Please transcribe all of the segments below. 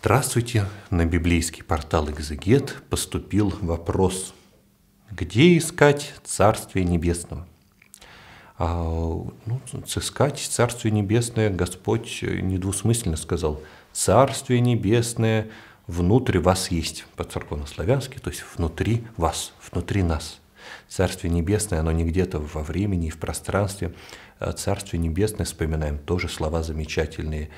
Здравствуйте! На библейский портал «Экзегет» поступил вопрос, где искать Царствие Небесного? А, ну, искать Царствие Небесное Господь недвусмысленно сказал. Царствие Небесное внутрь вас есть, по славянски, то есть внутри вас, внутри нас. Царствие Небесное, оно не где-то во времени и в пространстве. А Царствие Небесное, вспоминаем тоже слова замечательные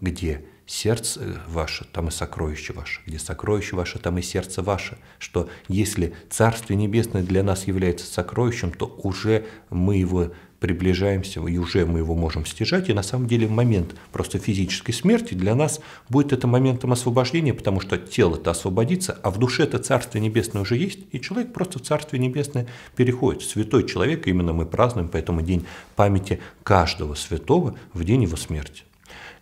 где сердце э, ваше, там и сокровище ваше, где сокровище ваше, там и сердце ваше, что если Царствие Небесное для нас является сокровищем, то уже мы его приближаемся, и уже мы его можем стяжать, и на самом деле момент просто физической смерти для нас будет это моментом освобождения, потому что тело-то освободится, а в душе это Царствие Небесное уже есть, и человек просто в Царствие Небесное переходит. Святой человек, именно мы празднуем, поэтому день памяти каждого святого в день его смерти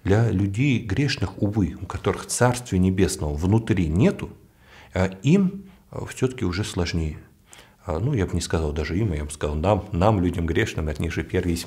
для людей грешных, увы, у которых Царствия Небесного внутри нету, а им э, все-таки уже сложнее. А, ну, я бы не сказал даже им, я бы сказал нам, нам, людям грешным, от них же первый есть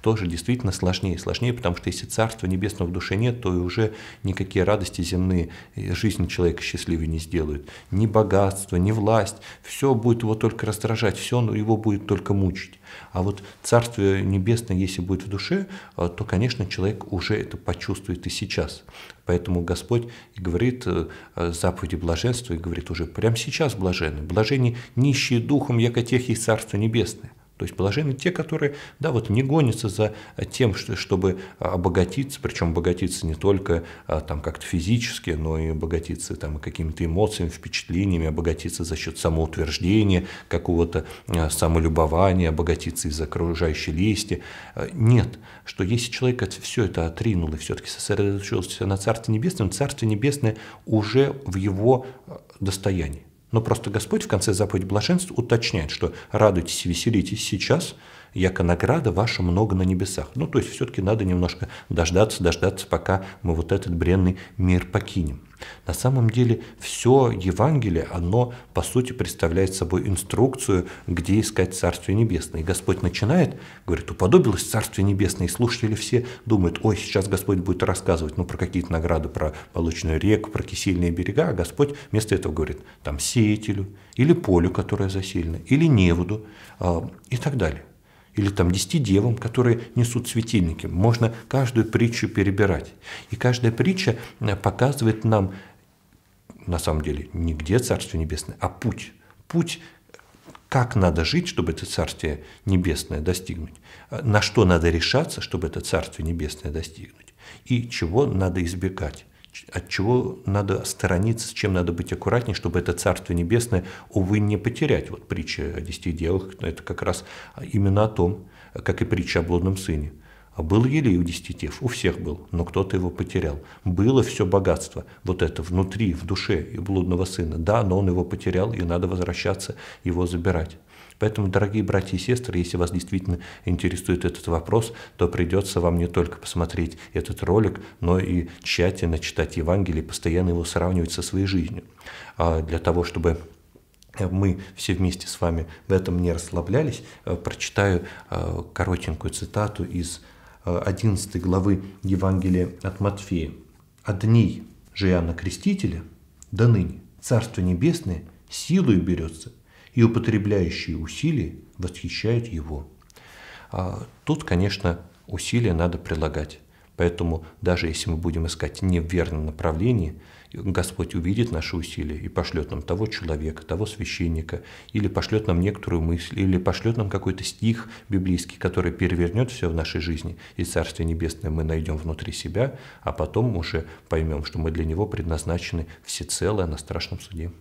тоже действительно сложнее, сложнее, потому что если Царства Небесного в душе нет, то и уже никакие радости земные э, жизнь человека счастливой не сделают. Ни богатство, ни власть, все будет его только раздражать, все его будет только мучить. А вот Царствие Небесное, если будет в душе, э, то, конечно, человек уже это почувствует и сейчас. Поэтому Господь и говорит э, э, заповеди блаженства, и говорит уже прямо сейчас блаженны. Блаженны нищие духом, яко тех есть Царство Небесное. То есть блажены те, которые, да, вот не гонятся за тем, чтобы обогатиться, причем обогатиться не только а, там как-то физически, но и обогатиться там какими-то эмоциями, впечатлениями, обогатиться за счет самоутверждения, какого-то а, самолюбования, обогатиться из окружающей лести. А, нет, что если человек все это отринул и все-таки сосредоточился на Царстве Небесном, царство Небесное уже в его достоянии. Но просто Господь в конце заповеди блаженств уточняет, что радуйтесь, веселитесь сейчас, яко награда ваша много на небесах. Ну, то есть все-таки надо немножко дождаться, дождаться, пока мы вот этот бренный мир покинем. На самом деле все Евангелие, оно по сути представляет собой инструкцию, где искать Царствие Небесное. И Господь начинает, говорит, уподобилось Царствие Небесное, и слушатели все думают, ой, сейчас Господь будет рассказывать, ну, про какие-то награды, про полученную реку, про кисельные берега, а Господь вместо этого говорит, там, сеятелю, или полю, которое засеяно, или неводу, а, и так далее или там десяти девам, которые несут светильники. Можно каждую притчу перебирать. И каждая притча э, показывает нам, на самом деле, не где Царство Небесное, а путь. Путь, как надо жить, чтобы это Царствие Небесное достигнуть. Э, на что надо решаться, чтобы это Царствие Небесное достигнуть. И чего надо избегать от чего надо сторониться, с чем надо быть аккуратнее, чтобы это Царство Небесное, увы, не потерять. Вот притча о десяти делах, это как раз именно о том, как и притча о блудном сыне – а был елей у десяти тев, у всех был, но кто-то его потерял. Было все богатство, вот это внутри, в душе и блудного сына. Да, но он его потерял, и надо возвращаться, его забирать. Поэтому, дорогие братья и сестры, если вас действительно интересует этот вопрос, то придется вам не только посмотреть этот ролик, но и тщательно читать Евангелие, постоянно его сравнивать со своей жизнью. А для того, чтобы э, мы все вместе с вами в этом не расслаблялись, э, прочитаю э, коротенькую цитату из 11 главы Евангелия от Матфея. «От дней же Иоанна Крестителя до ныне Царство Небесное силою берется, и употребляющие усилия восхищают его». А тут, конечно, усилия надо прилагать. Поэтому даже если мы будем искать не в верном направлении, Господь увидит наши усилия и пошлет нам того человека, того священника, или пошлет нам некоторую мысль, или пошлет нам какой-то стих библейский, который перевернет все в нашей жизни, и Царствие Небесное мы найдем внутри себя, а потом уже поймем, что мы для него предназначены всецело на страшном суде.